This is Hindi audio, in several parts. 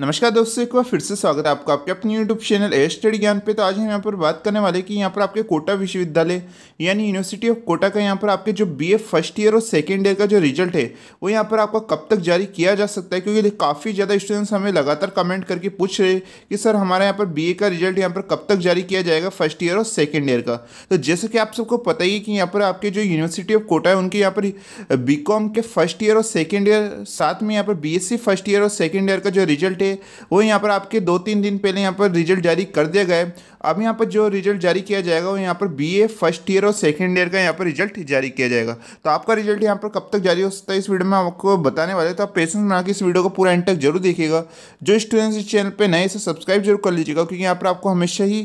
नमस्कार दोस्तों एक बार फिर से स्वागत है आपका आपके अपने यूट्यूब चैनल ए स्टडी ज्ञान पे तो आज हम यहाँ पर बात करने वाले कि यहाँ पर आपके कोटा विश्वविद्यालय यानी यूनिवर्सिटी ऑफ कोटा का यहाँ पर आपके जो बीए फर्स्ट ईयर और सेकेंड ईयर का जो रिजल्ट है वो यहाँ पर आपका कब तक जारी किया जा सकता है क्योंकि काफ़ी ज़्यादा स्टूडेंट्स हमें लगातार कमेंट करके पूछ रहे कि सर हमारे यहाँ पर बी का रिजल्ट यहाँ पर कब तक जारी किया जाएगा फर्स्ट ईयर और सेकेंड ईयर का तो जैसे कि आप सबको पता ही है कि यहाँ पर आपके जो यूनिवर्सिटी ऑफ कोटा है उनके यहाँ पर बी के फर्स्ट ईयर और सेकेंड ईयर साथ में यहाँ पर बी फर्स्ट ईयर और सेकेंड ईयर का जो रिजल्ट है थे वो यहाँ पर आपके दो तीन दिन पहले यहाँ पर रिजल्ट जारी कर दिया गया अब यहाँ पर जो रिजल्ट जारी किया जाएगा वो यहाँ पर बीए फर्स्ट ईयर और सेकेंड ईयर का यहाँ पर रिजल्ट जारी किया जाएगा तो आपका रिजल्ट यहाँ पर कब तक जारी हो सकता है इस वीडियो में आपको बताने वाले तो आप पेशेंस बना के इस वीडियो को पूरा एंड तक जरूर देखिएगा जो स्टूडेंट्स इस चैनल पर नए इसे सब्सक्राइब जरूर कर लीजिएगा क्योंकि यहाँ पर आपको हमेशा ही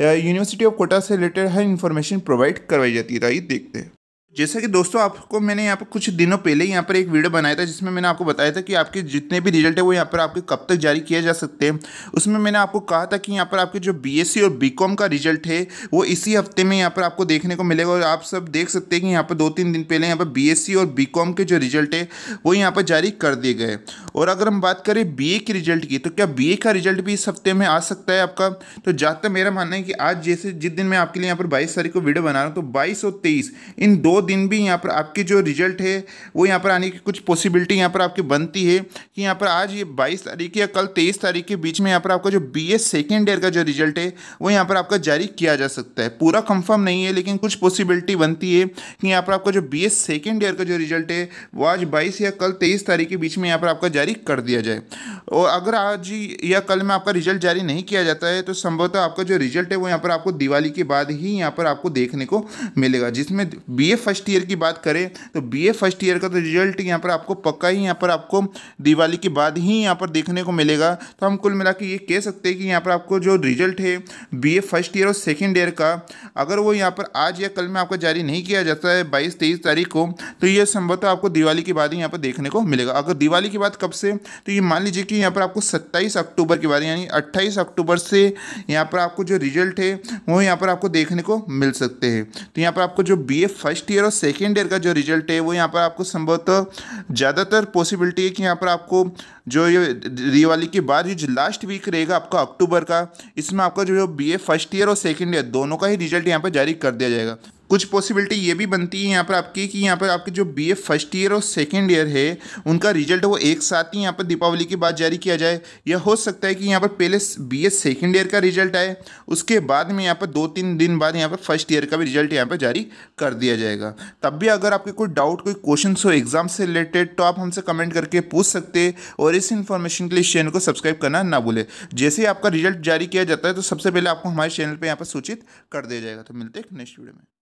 यूनिवर्सिटी ऑफ कोटा से रिलेटेड हर इन्फॉर्मेशन प्रोवाइड करवाई जाती है तो आइए देखते हैं जैसा कि दोस्तों आपको मैंने यहाँ पर कुछ दिनों पहले ही यहाँ पर एक वीडियो बनाया था जिसमें मैंने आपको बताया था कि आपके जितने भी रिजल्ट है वो यहाँ पर आपके कब तक जारी किए जा सकते हैं उसमें मैंने आपको कहा था कि यहाँ पर आपके जो बीएससी और बीकॉम का रिजल्ट है वो इसी हफ्ते में यहाँ पर आपको देखने को मिलेगा और आप सब देख सकते हैं कि यहाँ पर दो तीन दिन पहले यहाँ पर बी और बी के जो रिजल्ट है वो यहाँ पर जारी कर दिए गए और अगर हम बात करें बी के रिजल्ट की तो क्या बी का रिजल्ट भी इस हफ्ते में आ सकता है आपका तो जहाँ मेरा मानना है कि आज जैसे जिस दिन मैं आपके लिए यहाँ पर बाईस तारीख को वीडियो बना रहा हूँ तो बाईस और तेईस इन दो दिन भी यहाँ पर आपके जो रिजल्ट है वो यहाँ पर आने की कुछ पॉसिबिलिटी यहाँ पर आपकी बनती है कि यहाँ पर आज ये बाईस तारीख या कल तेईस तारीख के बीच में यहाँ पर आपका जो बी एस सेकेंड ईयर का जो रिजल्ट है वो यहाँ पर आपका जारी किया जा सकता है पूरा कंफर्म नहीं है लेकिन कुछ पॉसिबिलिटी बनती है कि यहाँ पर आपका जो बी एस सेकेंड ईयर का जो रिजल्ट है वो आज बाईस या कल तेईस तारीख के बीच में यहाँ पर आपका जारी कर दिया जाए और अगर आज या कल में आपका रिजल्ट जारी नहीं किया जाता है तो संभवतः आपका जो रिजल्ट है वो यहाँ पर आपको दिवाली के बाद ही यहाँ पर आपको देखने को मिलेगा जिसमें बी ए फर्स्ट ईयर की बात करें तो बीए फर्स्ट ईयर का तो रिजल्ट यहाँ पर आपको पक्का ही यहाँ पर आपको दिवाली के बाद ही यहाँ पर देखने को मिलेगा तो हम कुल मिला ये कह सकते हैं कि यहाँ पर आपको जो रिजल्ट है बी फर्स्ट ईयर और सेकेंड ईयर का अगर वो यहाँ पर आज या कल में आपका जारी नहीं किया जाता है बाईस तेईस तारीख को तो ये संभवतः आपको दिवाली के बाद ही यहाँ पर देखने को मिलेगा अगर दिवाली के बाद कब से तो ये मान लीजिए कि यहाँ पर आपको सत्ताईस अक्टूबर के बाद यानी अट्ठाईस अक्टूबर से यहाँ पर आपको जो रिजल्ट है वो यहाँ पर आपको देखने को मिल सकते हैं तो यहाँ पर आपको जो बी फर्स्ट ईयर ईयर और सेकेंड ईयर का जो रिजल्ट है वो यहाँ पर आपको संभवतः ज़्यादातर पॉसिबिलिटी है कि यहाँ पर आपको जो ये दिवाली के बाद जो लास्ट वीक रहेगा आपका अक्टूबर का इसमें आपका जो बी ए फर्स्ट ईयर और सेकेंड ईयर दोनों का ही रिजल्ट यहाँ पर जारी कर दिया जाएगा कुछ पॉसिबिलिटी ये भी बनती है यहाँ पर आपकी कि यहाँ पर आपके जो बी ए फर्स्ट ईयर और सेकेंड ईयर है उनका रिजल्ट वो एक साथ ही यहाँ पर दीपावली के बाद जारी किया जाए या हो सकता है कि यहाँ पर पहले बी ए सेकेंड ईयर का रिजल्ट आए उसके बाद में यहाँ पर दो तीन दिन बाद यहाँ पर फर्स्ट ईयर का भी रिजल्ट यहाँ पर जारी कर दिया जाएगा तब भी अगर आपके कोई डाउट कोई क्वेश्चन हो एग्जाम से रिलेटेड तो आप हमसे कमेंट करके पूछ सकते और इस इन्फॉर्मेशन के लिए चैनल को सब्सक्राइब करना ना भूलें जैसे ही आपका रिजल्ट जारी किया जाता है तो सबसे पहले आपको हमारे चैनल पर यहाँ पर सूचित कर दिया जाएगा तो मिलते हैं नेक्स्ट वीडियो में